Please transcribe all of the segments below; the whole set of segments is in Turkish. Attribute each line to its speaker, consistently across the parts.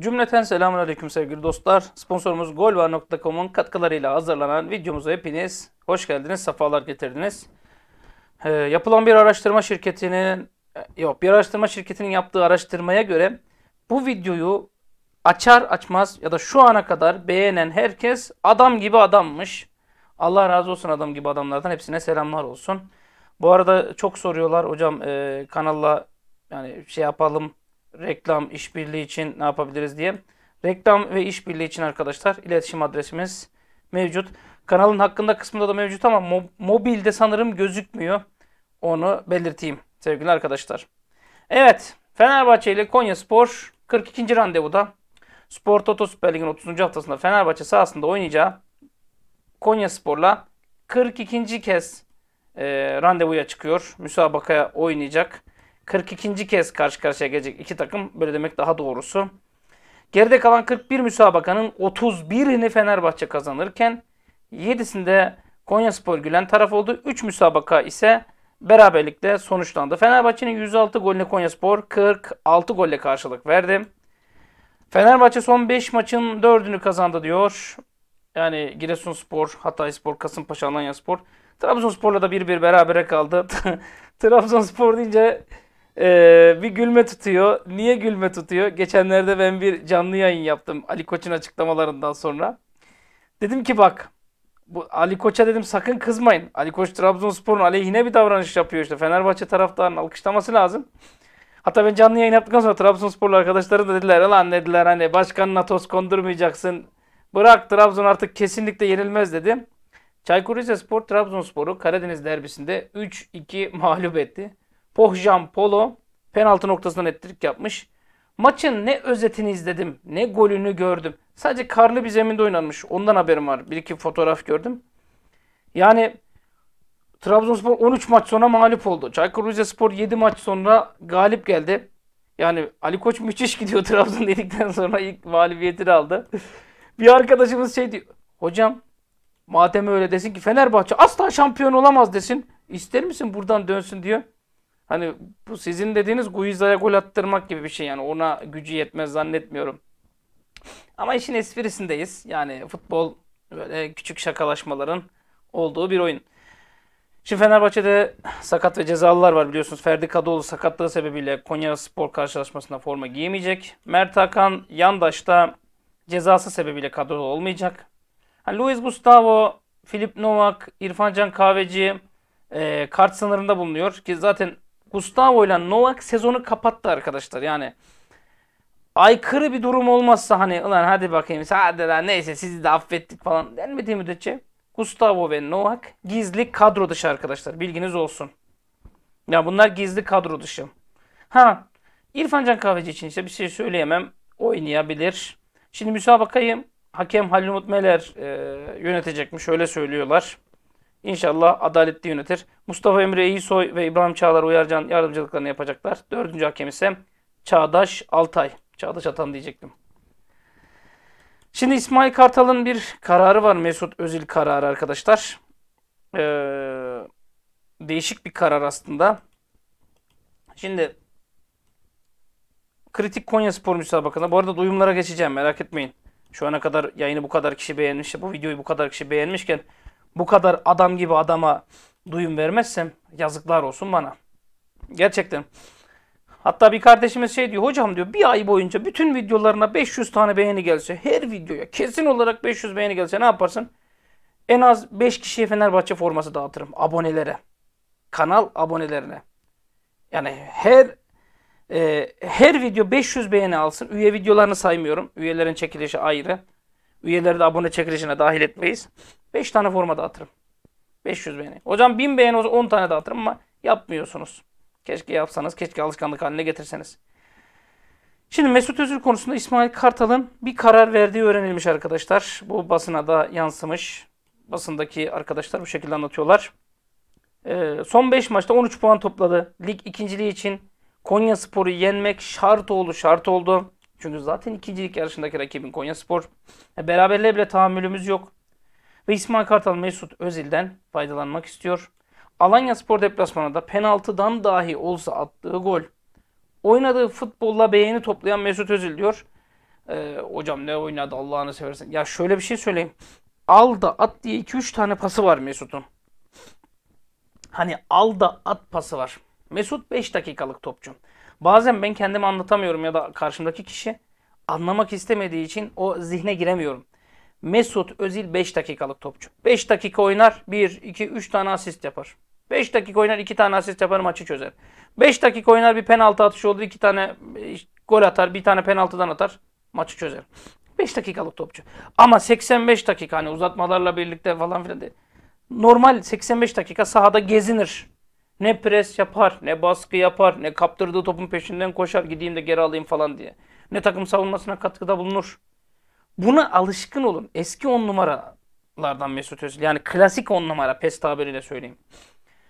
Speaker 1: Cümleten selamun aleyküm sevgili dostlar. Sponsorumuz golvar.com'un katkılarıyla hazırlanan videomuza hepiniz hoş geldiniz, sefalar getirdiniz. Ee, yapılan bir araştırma şirketinin e, yok bir araştırma şirketinin yaptığı araştırmaya göre bu videoyu açar açmaz ya da şu ana kadar beğenen herkes adam gibi adammış. Allah razı olsun adam gibi adamlardan hepsine selamlar olsun. Bu arada çok soruyorlar hocam e, kanalla yani şey yapalım reklam işbirliği için ne yapabiliriz diye. Reklam ve işbirliği için arkadaşlar iletişim adresimiz mevcut. Kanalın hakkında kısmında da mevcut ama mo mobilde sanırım gözükmüyor. Onu belirteyim sevgili arkadaşlar. Evet Fenerbahçe ile Konya Spor 42. randevuda. Spor Toto Süper Lig'in 30. haftasında Fenerbahçe sahasında oynayacağı Konya Spor'la 42. kez e, randevuya çıkıyor. Müsabakaya oynayacak. 42. kez karşı karşıya gelecek iki takım. Böyle demek daha doğrusu. Geride kalan 41 müsabakanın 31'ini Fenerbahçe kazanırken 7'sinde Konyaspor gülen taraf oldu. 3 müsabaka ise beraberlikle sonuçlandı. Fenerbahçe'nin 106 golüne Konyaspor 46 golle karşılık verdi. Fenerbahçe son 5 maçın 4'ünü kazandı diyor. Yani Giresunspor, Hatayspor, Kasımpaşa, Alanyaspor. Trabzonspor'la da bir bir berabere kaldı. Trabzonspor deyince ee, bir gülme tutuyor. Niye gülme tutuyor? Geçenlerde ben bir canlı yayın yaptım Ali Koç'un açıklamalarından sonra. Dedim ki bak bu Ali Koç'a dedim sakın kızmayın. Ali Koç Trabzonspor'un aleyhine bir davranış yapıyor işte. Fenerbahçe taraftarının alkışlaması lazım. Hatta ben canlı yayın yaptıktan sonra Trabzonsporlu arkadaşlarım da dediler lan dediler hani başkanına toz kondurmayacaksın. Bırak Trabzon artık kesinlikle yenilmez dedi. Çaykur Rizespor Trabzonspor'u Karadeniz derbisinde 3-2 mağlup etti. Pohjan Polo penaltı noktasından ettirik yapmış. Maçın ne özetini izledim, ne golünü gördüm. Sadece karlı bir zeminde oynanmış. Ondan haberim var. Bir iki fotoğraf gördüm. Yani Trabzonspor 13 maç sonra mağlup oldu. Çaykur Rizespor 7 maç sonra galip geldi. Yani Ali Koç müthiş gidiyor Trabzon dedikten sonra ilk mağlubiyetini aldı. bir arkadaşımız şey diyor. Hocam madem öyle desin ki Fenerbahçe asla şampiyon olamaz desin. İster misin buradan dönsün diyor. Hani bu sizin dediğiniz Guiza'ya gol attırmak gibi bir şey yani ona gücü yetmez zannetmiyorum. Ama işin esprisindeyiz. Yani futbol böyle küçük şakalaşmaların olduğu bir oyun. Şimdi Fenerbahçe'de sakat ve cezalılar var biliyorsunuz. Ferdi Kadıoğlu sakatlığı sebebiyle Konya Spor karşılaşmasında forma giyemeyecek. Mert Hakan Yandaş da cezası sebebiyle kadroda olmayacak. Hani Luis Gustavo, Filip Novak, İrfan Can Kahveci e, kart sınırında bulunuyor. Ki zaten Gustavo ile Novak sezonu kapattı arkadaşlar. Yani aykırı bir durum olmazsa hani ulan hadi bakayım hadi lan neyse sizi de affettik falan denmediği müddetçe Gustavo ve Novak gizli kadro dışı arkadaşlar. Bilginiz olsun. Ya bunlar gizli kadro dışı. Ha İrfan Can Kahveci için işte bir şey söyleyemem. Oynayabilir. Şimdi müsabakayı hakem Halil Umut Meler e, yönetecekmiş. Öyle söylüyorlar. İnşallah adaletli yönetir. Mustafa Emre İyisoy ve İbrahim Çağlar Uyarcan yardımcılıklarını yapacaklar. Dördüncü hakem ise Çağdaş Altay. Çağdaş Atan diyecektim. Şimdi İsmail Kartal'ın bir kararı var. Mesut Özil kararı arkadaşlar. Ee, değişik bir karar aslında. Şimdi kritik Konya Spor müsabakasında. Bu arada duyumlara geçeceğim merak etmeyin. Şu ana kadar yayını bu kadar kişi beğenmiş. Bu videoyu bu kadar kişi beğenmişken bu kadar adam gibi adama duyum vermezsem yazıklar olsun bana. Gerçekten. Hatta bir kardeşimiz şey diyor. Hocam diyor bir ay boyunca bütün videolarına 500 tane beğeni gelse her videoya kesin olarak 500 beğeni gelse ne yaparsın? En az 5 kişiye Fenerbahçe forması dağıtırım abonelere. Kanal abonelerine. Yani her e, her video 500 beğeni alsın. Üye videolarını saymıyorum. Üyelerin çekilişi ayrı. Üyeleri de abone çekilişine dahil etmeyiz. 5 tane forma dağıtırım. 500 beğeni. Hocam 1000 beğeni olsa 10 tane dağıtırım ama yapmıyorsunuz. Keşke yapsanız, keşke alışkanlık haline getirseniz. Şimdi Mesut Özil konusunda İsmail Kartal'ın bir karar verdiği öğrenilmiş arkadaşlar. Bu basına da yansımış. Basındaki arkadaşlar bu şekilde anlatıyorlar. Ee, son 5 maçta 13 puan topladı. Lig ikinciliği için Konya Sporu yenmek şart oldu, şart oldu. Çünkü zaten ikincilik yarışındaki rakibin Konya Spor. E, beraberliğe bile tahammülümüz yok. Ve İsmail Kartal Mesut Özil'den faydalanmak istiyor. Alanya Spor deplasmanında penaltıdan dahi olsa attığı gol. Oynadığı futbolla beğeni toplayan Mesut Özil diyor. Ee, hocam ne oynadı Allah'ını seversen. Ya şöyle bir şey söyleyeyim. Al da at diye 2-3 tane pası var Mesut'un. Hani al da at pası var. Mesut 5 dakikalık topçu. Bazen ben kendimi anlatamıyorum ya da karşımdaki kişi anlamak istemediği için o zihne giremiyorum. Mesut Özil 5 dakikalık topçu. 5 dakika oynar 1, 2, 3 tane asist yapar. 5 dakika oynar 2 tane asist yapar maçı çözer. 5 dakika oynar bir penaltı atışı olur 2 tane gol atar bir tane penaltıdan atar maçı çözer. 5 dakikalık topçu. Ama 85 dakika hani uzatmalarla birlikte falan filan de. Normal 85 dakika sahada gezinir. Ne pres yapar, ne baskı yapar, ne kaptırdığı topun peşinden koşar, gideyim de geri alayım falan diye. Ne takım savunmasına katkıda bulunur. Buna alışkın olun. Eski on numaralardan Mesut Özil. Yani klasik on numara PES tabiriyle söyleyeyim.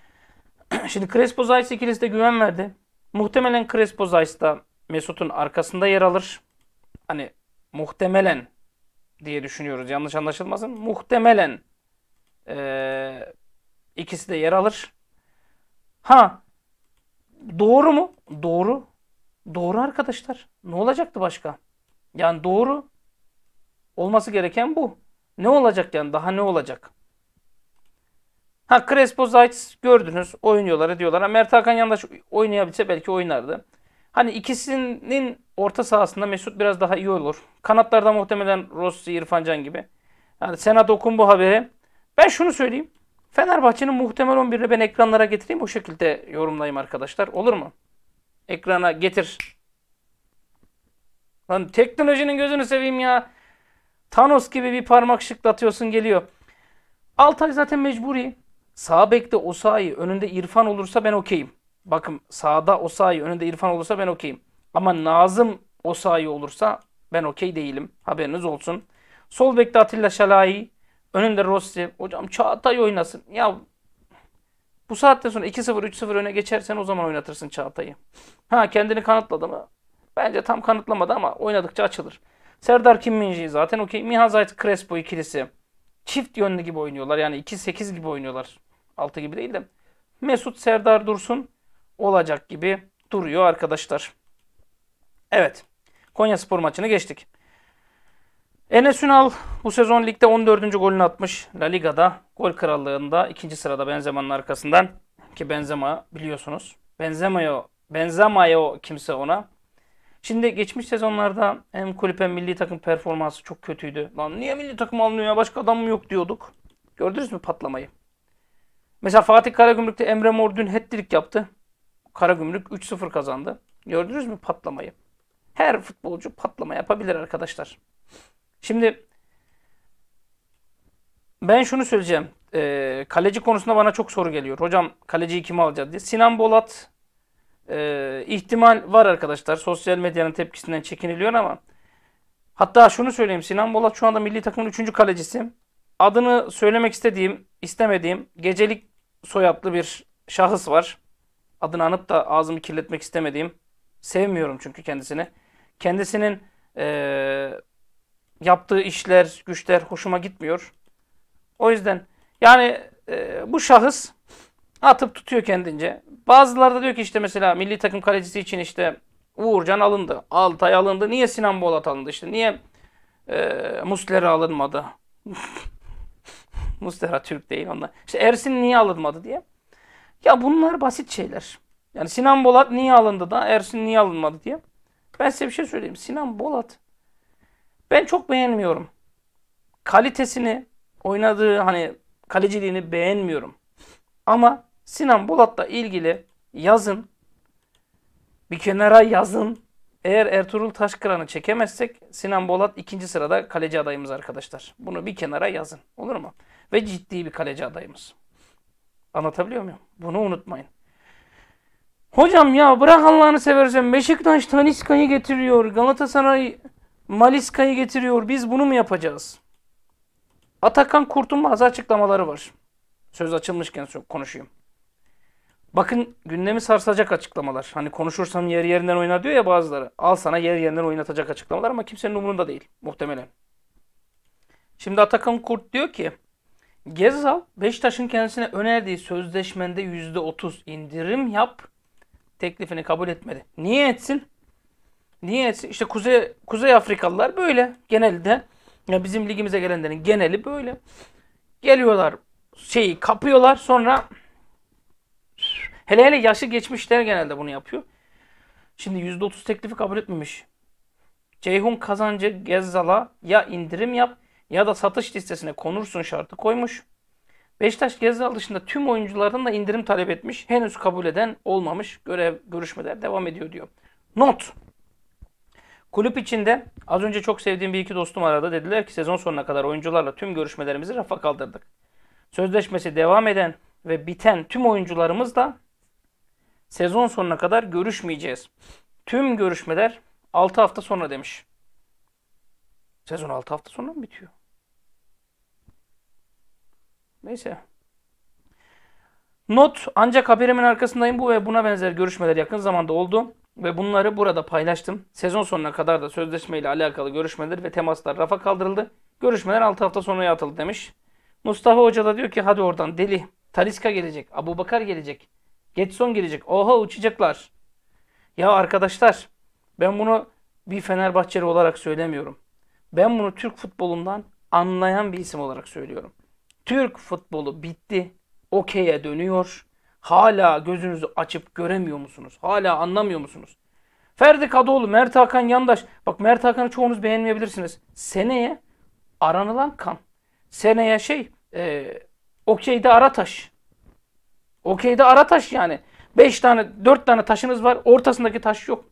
Speaker 1: Şimdi Crespo Zayis ikilisi de güven verdi. Muhtemelen Crespo Zayis da Mesut'un arkasında yer alır. Hani muhtemelen diye düşünüyoruz. Yanlış anlaşılmasın. Muhtemelen e, ikisi de yer alır. Ha doğru mu? Doğru. Doğru arkadaşlar. Ne olacaktı başka? Yani doğru olması gereken bu. Ne olacak yani? Daha ne olacak? Ha Crespo Zayt gördünüz. Oynuyorlar diyorlar. Ha, Mert Hakan Yandaş oynayabilse belki oynardı. Hani ikisinin orta sahasında Mesut biraz daha iyi olur. Kanatlarda muhtemelen Rossi, İrfan Can gibi. Yani Senat Okun bu haberi. Ben şunu söyleyeyim. Fenerbahçe'nin muhtemel 11'ini ben ekranlara getireyim. O şekilde yorumlayayım arkadaşlar. Olur mu? Ekrana getir. Lan teknolojinin gözünü seveyim ya. Thanos gibi bir parmak şıklatıyorsun geliyor. Altay zaten mecburi. Sağ bekte Osayi önünde İrfan olursa ben okeyim. Bakın sağda Osayi önünde İrfan olursa ben okeyim. Ama Nazım Osayi olursa ben okey değilim. Haberiniz olsun. Sol bekte Atilla Şalai. Önünde Rossi. Hocam Çağatay oynasın. Ya bu saatten sonra 2-0 3-0 öne geçersen o zaman oynatırsın Çağatay'ı. Ha kendini kanıtladı mı? Bence tam kanıtlamadı ama oynadıkça açılır. Serdar Kimminci zaten okey. Miha Mihazayt Crespo ikilisi. Çift yönlü gibi oynuyorlar. Yani 2-8 gibi oynuyorlar. 6 gibi değil de. Mesut Serdar Dursun olacak gibi duruyor arkadaşlar. Evet. Konya Spor maçını geçtik. Enes Ünal bu sezon ligde 14. golünü atmış. La Liga'da gol krallığında ikinci sırada Benzema'nın arkasından ki Benzema biliyorsunuz. Benzema'ya Benzema'ya kimse ona. Şimdi geçmiş sezonlarda hem kulüp hem milli takım performansı çok kötüydü. Lan niye milli takım almıyor ya başka adam mı yok diyorduk. Gördünüz mü patlamayı? Mesela Fatih Karagümrük'te Emre Mor dün hat-trick yaptı. Karagümrük 3-0 kazandı. Gördünüz mü patlamayı? Her futbolcu patlama yapabilir arkadaşlar. Şimdi ben şunu söyleyeceğim. E, kaleci konusunda bana çok soru geliyor. Hocam kaleciyi kime alacağız diye. Sinan Bolat e, ihtimal var arkadaşlar. Sosyal medyanın tepkisinden çekiniliyor ama hatta şunu söyleyeyim. Sinan Bolat şu anda milli takımın 3. kalecisi. Adını söylemek istediğim, istemediğim gecelik soyadlı bir şahıs var. Adını anıp da ağzımı kirletmek istemediğim. Sevmiyorum çünkü kendisini. Kendisinin e, yaptığı işler, güçler hoşuma gitmiyor. O yüzden yani e, bu şahıs atıp tutuyor kendince. Bazıları da diyor ki işte mesela milli takım kalecisi için işte Uğurcan alındı, Altay alındı. Niye Sinan Bolat alındı işte? Niye e, Muslera alınmadı? Muslera Türk değil onlar. İşte Ersin niye alınmadı diye. Ya bunlar basit şeyler. Yani Sinan Bolat niye alındı da Ersin niye alınmadı diye. Ben size bir şey söyleyeyim. Sinan Bolat ben çok beğenmiyorum. Kalitesini, oynadığı hani kaleciliğini beğenmiyorum. Ama Sinan Bolat'la ilgili yazın. Bir kenara yazın. Eğer Ertuğrul Taşkıran'ı çekemezsek Sinan Bolat ikinci sırada kaleci adayımız arkadaşlar. Bunu bir kenara yazın. Olur mu? Ve ciddi bir kaleci adayımız. Anlatabiliyor muyum? Bunu unutmayın. Hocam ya bırak Allah'ını seversen Beşiktaş Taniska'yı getiriyor. Galatasaray Maliska'yı getiriyor. Biz bunu mu yapacağız? Atakan Kurt'un bazı açıklamaları var. Söz açılmışken konuşayım. Bakın gündemi sarsacak açıklamalar. Hani konuşursam yer yerinden oynar diyor ya bazıları. Al sana yer yerinden oynatacak açıklamalar ama kimsenin umurunda değil muhtemelen. Şimdi Atakan Kurt diyor ki Gezal Beşiktaş'ın kendisine önerdiği sözleşmende %30 indirim yap teklifini kabul etmedi. Niye etsin? Niye? İşte Kuzey, Kuzey Afrikalılar böyle genelde. Ya bizim ligimize gelenlerin geneli böyle. Geliyorlar şeyi kapıyorlar sonra hele hele yaşı geçmişler genelde bunu yapıyor. Şimdi %30 teklifi kabul etmemiş. Ceyhun Kazancı Gezzal'a ya indirim yap ya da satış listesine konursun şartı koymuş. Beşiktaş Gezzal dışında tüm oyunculardan da indirim talep etmiş. Henüz kabul eden olmamış. Görev görüşmeler devam ediyor diyor. Not. Kulüp içinde az önce çok sevdiğim bir iki dostum aradı. Dediler ki sezon sonuna kadar oyuncularla tüm görüşmelerimizi rafa kaldırdık. Sözleşmesi devam eden ve biten tüm oyuncularımız da sezon sonuna kadar görüşmeyeceğiz. Tüm görüşmeler 6 hafta sonra demiş. Sezon 6 hafta sonra mı bitiyor? Neyse. Not ancak haberimin arkasındayım bu ve buna benzer görüşmeler yakın zamanda oldu ve bunları burada paylaştım. Sezon sonuna kadar da sözleşmeyle alakalı görüşmeler ve temaslar rafa kaldırıldı. Görüşmeler 6 hafta sonraya atıldı demiş. Mustafa Hoca da diyor ki hadi oradan deli. Taliska gelecek, Abu Bakar gelecek, Getson gelecek. Oha uçacaklar. Ya arkadaşlar ben bunu bir Fenerbahçeli olarak söylemiyorum. Ben bunu Türk futbolundan anlayan bir isim olarak söylüyorum. Türk futbolu bitti. Okey'e dönüyor. Hala gözünüzü açıp göremiyor musunuz? Hala anlamıyor musunuz? Ferdi Kadıoğlu, Mert Hakan Yandaş. Bak Mert Hakan'ı çoğunuz beğenmeyebilirsiniz. Seneye aranılan kan. Seneye şey, e, okeyde Arataş. Okeyde Arataş yani. Beş tane, dört tane taşınız var. Ortasındaki taş yok.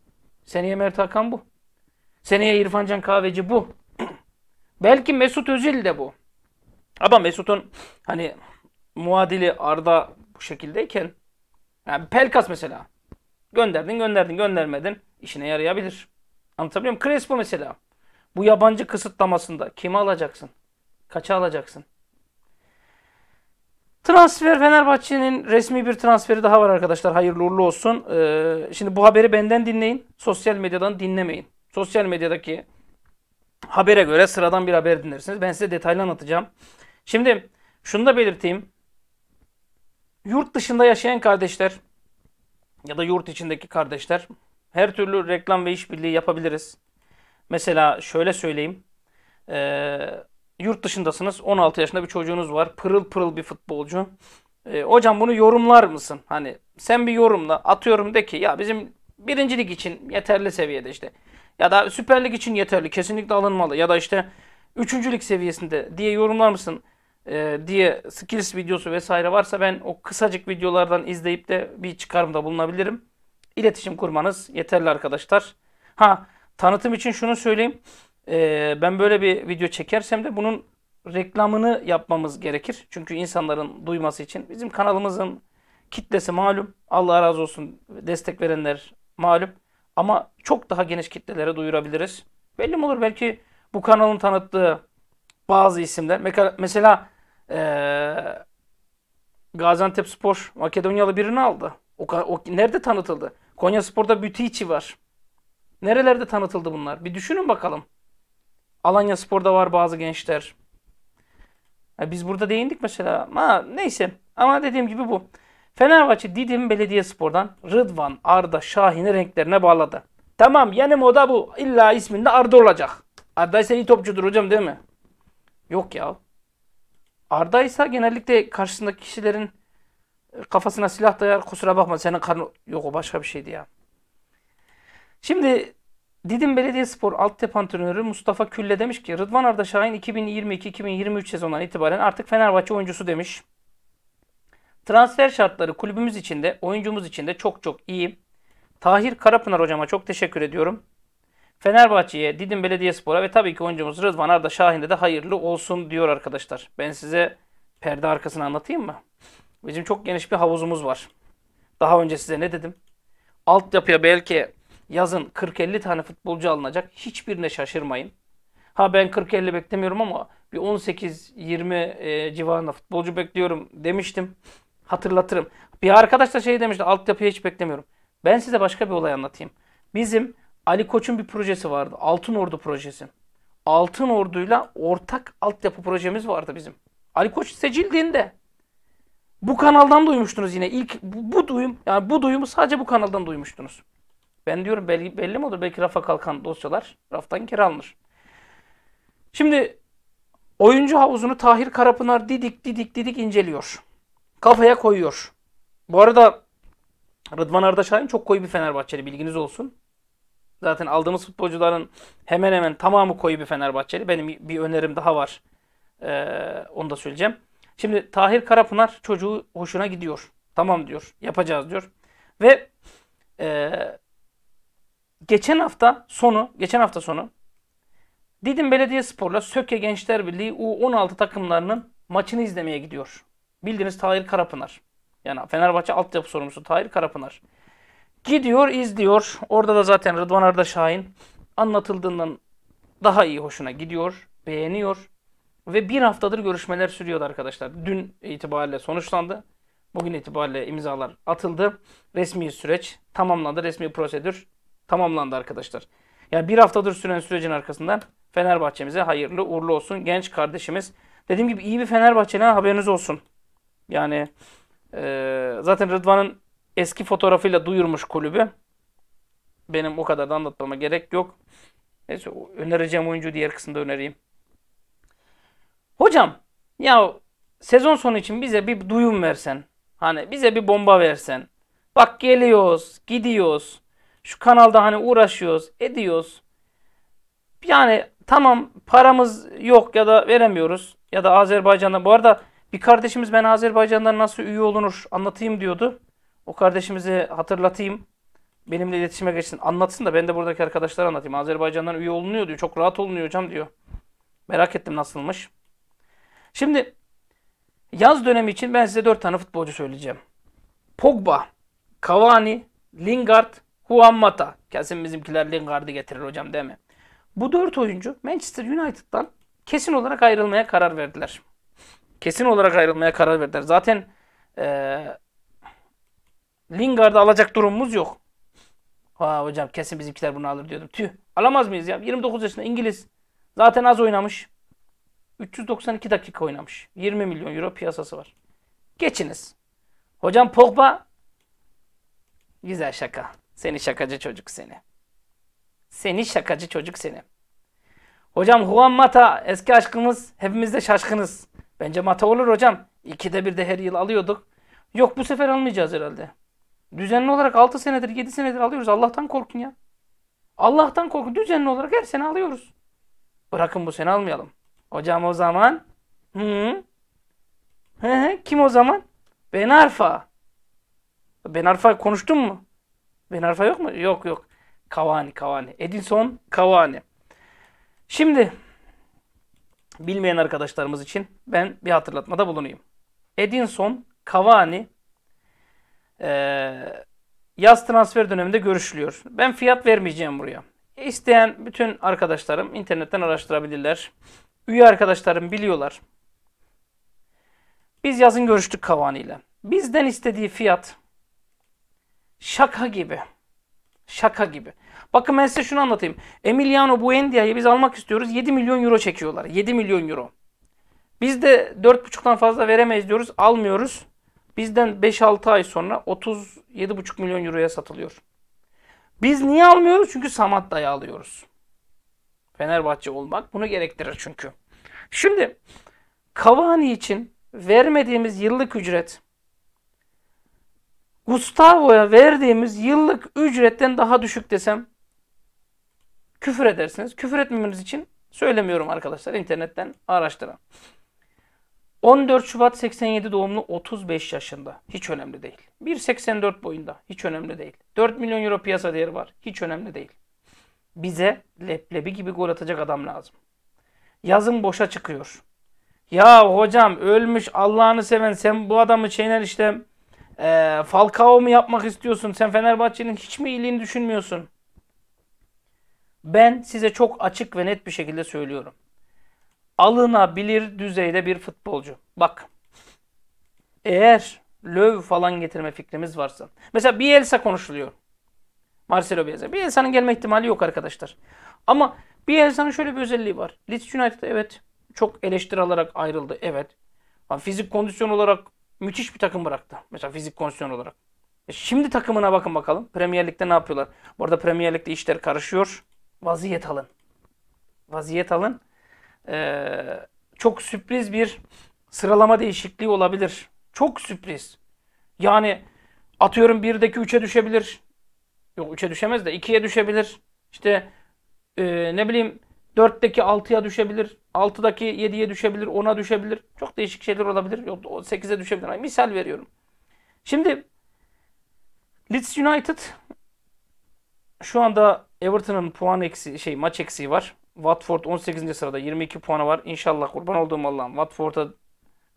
Speaker 1: Seneye Mert Hakan bu. Seneye İrfancan Can Kahveci bu. Belki Mesut Özil de bu. Ama Mesut'un hani muadili Arda şekildeyken yani Pelkas mesela gönderdin gönderdin göndermedin işine yarayabilir. Anlatabiliyor muyum? Crespo mesela bu yabancı kısıtlamasında kimi alacaksın? Kaça alacaksın? Transfer Fenerbahçe'nin resmi bir transferi daha var arkadaşlar. Hayırlı uğurlu olsun. Ee, şimdi bu haberi benden dinleyin. Sosyal medyadan dinlemeyin. Sosyal medyadaki habere göre sıradan bir haber dinlersiniz. Ben size detaylı anlatacağım. Şimdi şunu da belirteyim yurt dışında yaşayan kardeşler ya da yurt içindeki kardeşler her türlü reklam ve işbirliği yapabiliriz. Mesela şöyle söyleyeyim. Ee, yurt dışındasınız. 16 yaşında bir çocuğunuz var. Pırıl pırıl bir futbolcu. E, hocam bunu yorumlar mısın? Hani sen bir yorumla atıyorum de ki ya bizim birincilik için yeterli seviyede işte. Ya da süperlik için yeterli. Kesinlikle alınmalı. Ya da işte üçüncülük seviyesinde diye yorumlar mısın? e, diye skills videosu vesaire varsa ben o kısacık videolardan izleyip de bir çıkarımda bulunabilirim. İletişim kurmanız yeterli arkadaşlar. Ha tanıtım için şunu söyleyeyim. E, ben böyle bir video çekersem de bunun reklamını yapmamız gerekir. Çünkü insanların duyması için. Bizim kanalımızın kitlesi malum. Allah razı olsun destek verenler malum. Ama çok daha geniş kitlelere duyurabiliriz. Belli mi olur belki bu kanalın tanıttığı bazı isimler. Mesela ee, Gaziantep Spor Makedonyalı birini aldı. O, o nerede tanıtıldı? Konya Spor'da Bütiçi var. Nerelerde tanıtıldı bunlar? Bir düşünün bakalım. Alanya Spor'da var bazı gençler. Ya biz burada değindik mesela. Ama neyse. Ama dediğim gibi bu. Fenerbahçe Didim Belediye Spor'dan, Rıdvan Arda Şahin'i renklerine bağladı. Tamam yeni moda bu. İlla isminde Arda olacak. Arda ise iyi topçudur hocam değil mi? Yok ya. Arda ise genellikle karşısındaki kişilerin e, kafasına silah dayar. Kusura bakma senin karnı yok o başka bir şeydi ya. Şimdi Didim Belediyespor altyapı antrenörü Mustafa Külle demiş ki Rıdvan Arda Şahin 2022-2023 sezonundan itibaren artık Fenerbahçe oyuncusu demiş. Transfer şartları kulübümüz için de oyuncumuz için de çok çok iyi. Tahir Karapınar hocama çok teşekkür ediyorum. Fenerbahçe'ye, Didim Belediyespor'a ve tabii ki oyuncumuz Rıdvan Arda Şahin'de de hayırlı olsun diyor arkadaşlar. Ben size perde arkasını anlatayım mı? Bizim çok geniş bir havuzumuz var. Daha önce size ne dedim? Altyapıya belki yazın 40-50 tane futbolcu alınacak. Hiçbirine şaşırmayın. Ha ben 40-50 beklemiyorum ama bir 18-20 e, civarında futbolcu bekliyorum demiştim. Hatırlatırım. Bir arkadaş da şey demişti altyapıya hiç beklemiyorum. Ben size başka bir olay anlatayım. Bizim Ali Koç'un bir projesi vardı. Altın Ordu projesi. Altın Ordu'yla ortak altyapı projemiz vardı bizim. Ali Koç seçildiğinde bu kanaldan duymuştunuz yine. İlk bu, bu duyum yani bu duyumu sadece bu kanaldan duymuştunuz. Ben diyorum belli, belli mi olur? Belki rafa kalkan dosyalar raftan kere alınır. Şimdi oyuncu havuzunu Tahir Karapınar didik didik didik inceliyor. Kafaya koyuyor. Bu arada Rıdvan Arda çok koyu bir Fenerbahçeli bilginiz olsun. Zaten aldığımız futbolcuların hemen hemen tamamı koyu bir Fenerbahçeli. Benim bir önerim daha var. Ee, onu da söyleyeceğim. Şimdi Tahir Karapınar çocuğu hoşuna gidiyor. Tamam diyor. Yapacağız diyor. Ve e, geçen hafta sonu geçen hafta sonu Didim Belediyespor'la Söke Gençler Birliği U16 takımlarının maçını izlemeye gidiyor. Bildiğiniz Tahir Karapınar. Yani Fenerbahçe altyapı sorumlusu Tahir Karapınar. Gidiyor, izliyor. Orada da zaten Rıdvan Arda Şahin anlatıldığından daha iyi hoşuna gidiyor, beğeniyor. Ve bir haftadır görüşmeler sürüyordu arkadaşlar. Dün itibariyle sonuçlandı. Bugün itibariyle imzalar atıldı. Resmi süreç tamamlandı. Resmi prosedür tamamlandı arkadaşlar. Yani bir haftadır süren sürecin arkasından Fenerbahçe'mize hayırlı uğurlu olsun. Genç kardeşimiz. Dediğim gibi iyi bir Fenerbahçeli haberiniz olsun. Yani e, zaten Rıdvan'ın eski fotoğrafıyla duyurmuş kulübü. Benim o kadar da anlatmama gerek yok. Neyse önereceğim oyuncu diğer kısımda önereyim. Hocam ya sezon sonu için bize bir duyum versen. Hani bize bir bomba versen. Bak geliyoruz, gidiyoruz. Şu kanalda hani uğraşıyoruz, ediyoruz. Yani tamam paramız yok ya da veremiyoruz. Ya da Azerbaycan'da. Bu arada bir kardeşimiz ben Azerbaycan'da nasıl üye olunur anlatayım diyordu. O kardeşimizi hatırlatayım. Benimle iletişime geçsin. Anlatsın da ben de buradaki arkadaşlara anlatayım. Azerbaycan'dan üye olunuyor diyor. Çok rahat olunuyor hocam diyor. Merak ettim nasılmış. Şimdi yaz dönemi için ben size 4 tane futbolcu söyleyeceğim. Pogba, Cavani, Lingard, Juan Mata. Kesin bizimkiler Lingard'ı getirir hocam değil mi? Bu 4 oyuncu Manchester United'dan kesin olarak ayrılmaya karar verdiler. Kesin olarak ayrılmaya karar verdiler. Zaten e, Lingard'ı alacak durumumuz yok. Ha hocam kesin bizimkiler bunu alır diyordum. Tüh. Alamaz mıyız ya? 29 yaşında İngiliz. Zaten az oynamış. 392 dakika oynamış. 20 milyon euro piyasası var. Geçiniz. Hocam Pogba güzel şaka. Seni şakacı çocuk seni. Seni şakacı çocuk seni. Hocam Juan Mata eski aşkımız hepimiz de şaşkınız. Bence Mata olur hocam. İkide bir de her yıl alıyorduk. Yok bu sefer almayacağız herhalde. Düzenli olarak 6 senedir 7 senedir alıyoruz. Allah'tan korkun ya. Allah'tan korkun. Düzenli olarak her sene alıyoruz. Bırakın bu sene almayalım. Hocam o zaman hı -hı. Kim o zaman? Ben Arfa. Ben Arfa konuştun mu? Ben Arfa yok mu? Yok yok. Cavani Cavani. Edinson Cavani. Şimdi bilmeyen arkadaşlarımız için ben bir hatırlatmada bulunayım. Edinson Cavani ee, yaz transfer döneminde görüşülüyor. Ben fiyat vermeyeceğim buraya. İsteyen bütün arkadaşlarım internetten araştırabilirler. Üye arkadaşlarım biliyorlar. Biz yazın görüştük Kavani ile. Bizden istediği fiyat şaka gibi. Şaka gibi. Bakın ben size şunu anlatayım. Emiliano Buendia'yı biz almak istiyoruz. 7 milyon euro çekiyorlar. 7 milyon euro. Biz de 4,5'tan fazla veremeyiz diyoruz. Almıyoruz. Bizden 5-6 ay sonra 37,5 milyon euroya satılıyor. Biz niye almıyoruz? Çünkü Samat dayı alıyoruz. Fenerbahçe olmak bunu gerektirir çünkü. Şimdi Cavani için vermediğimiz yıllık ücret Gustavo'ya verdiğimiz yıllık ücretten daha düşük desem küfür edersiniz. Küfür etmemeniz için söylemiyorum arkadaşlar. internetten araştıran. 14 Şubat 87 doğumlu 35 yaşında. Hiç önemli değil. 1.84 boyunda. Hiç önemli değil. 4 milyon euro piyasa değeri var. Hiç önemli değil. Bize leblebi gibi gol atacak adam lazım. Yazın boşa çıkıyor. Ya hocam ölmüş Allah'ını seven sen bu adamı şeyler işte e, Falcao mu yapmak istiyorsun? Sen Fenerbahçe'nin hiç mi iyiliğini düşünmüyorsun? Ben size çok açık ve net bir şekilde söylüyorum alınabilir düzeyde bir futbolcu. Bak eğer löv falan getirme fikrimiz varsa. Mesela Bielsa konuşuluyor. Marcelo Bielsa. Bielsa'nın gelme ihtimali yok arkadaşlar. Ama Bielsa'nın şöyle bir özelliği var. Leeds United evet çok eleştiri alarak ayrıldı. Evet. Ama fizik kondisyon olarak müthiş bir takım bıraktı. Mesela fizik kondisyon olarak. E şimdi takımına bakın bakalım. Premier Lig'de ne yapıyorlar? Bu arada Premier Lig'de işler karışıyor. Vaziyet alın. Vaziyet alın e, çok sürpriz bir sıralama değişikliği olabilir. Çok sürpriz. Yani atıyorum 1'deki 3'e düşebilir. Yok 3'e düşemez de 2'ye düşebilir. İşte e, ne bileyim 4'teki 6'ya düşebilir. 6'daki 7'ye düşebilir. 10'a düşebilir. Çok değişik şeyler olabilir. Yok 8'e düşebilir. Yani misal veriyorum. Şimdi Leeds United şu anda Everton'ın puan eksi şey maç eksiği var. Watford 18. sırada 22 puanı var. İnşallah kurban olduğum Allah'ım Watford'a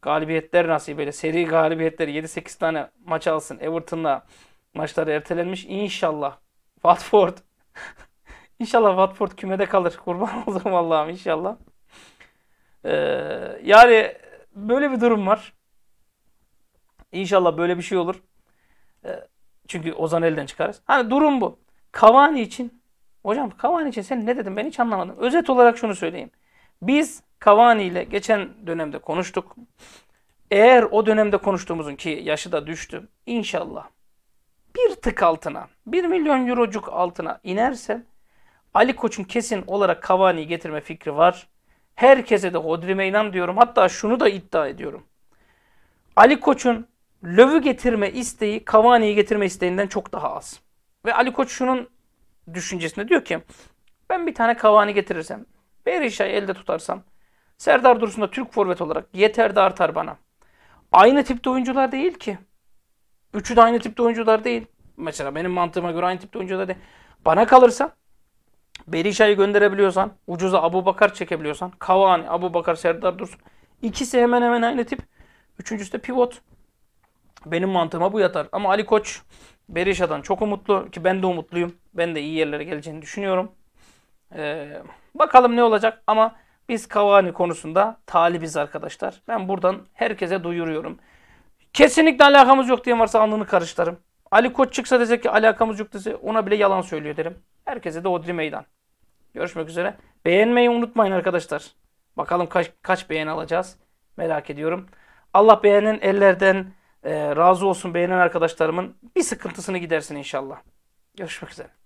Speaker 1: galibiyetler nasip eyle. Seri galibiyetleri 7-8 tane maç alsın. Everton'la maçları ertelenmiş. İnşallah Watford İnşallah Watford kümede kalır. Kurban olduğum Allah'ım inşallah. Ee, yani böyle bir durum var. İnşallah böyle bir şey olur. Ee, çünkü Ozan elden çıkarız. Hani durum bu. Cavani için Hocam kavani için sen ne dedin ben hiç anlamadım. Özet olarak şunu söyleyeyim. Biz kavani ile geçen dönemde konuştuk. Eğer o dönemde konuştuğumuzun ki yaşı da düştü. İnşallah bir tık altına 1 milyon eurocuk altına inerse Ali Koç'un kesin olarak Cavani'yi getirme fikri var. Herkese de hodrime inan diyorum. Hatta şunu da iddia ediyorum. Ali Koç'un Löv'ü getirme isteği Cavani'yi getirme isteğinden çok daha az. Ve Ali Koç şunun düşüncesinde diyor ki ben bir tane Cavani getirirsem, Berisha'yı elde tutarsam, Serdar Dursun da Türk forvet olarak yeter de artar bana. Aynı tipte oyuncular değil ki. Üçü de aynı tipte oyuncular değil. Mesela benim mantığıma göre aynı tipte oyuncular değil. Bana kalırsa Berisha'yı gönderebiliyorsan, ucuza Abu Bakar çekebiliyorsan, Cavani, Abu Bakar, Serdar Dursun. ikisi hemen hemen aynı tip. Üçüncüsü de pivot. Benim mantığıma bu yatar. Ama Ali Koç Berisha'dan çok umutlu ki ben de umutluyum. Ben de iyi yerlere geleceğini düşünüyorum. Ee, bakalım ne olacak ama biz Cavani konusunda talibiz arkadaşlar. Ben buradan herkese duyuruyorum. Kesinlikle alakamız yok diye varsa alnını karıştırırım. Ali Koç çıksa dese ki alakamız yok dese ona bile yalan söylüyor derim. Herkese de odri meydan. Görüşmek üzere. Beğenmeyi unutmayın arkadaşlar. Bakalım kaç, kaç beğeni alacağız. Merak ediyorum. Allah beğenin ellerden ee, razı olsun beğenen arkadaşlarımın bir sıkıntısını gidersin inşallah. Görüşmek üzere.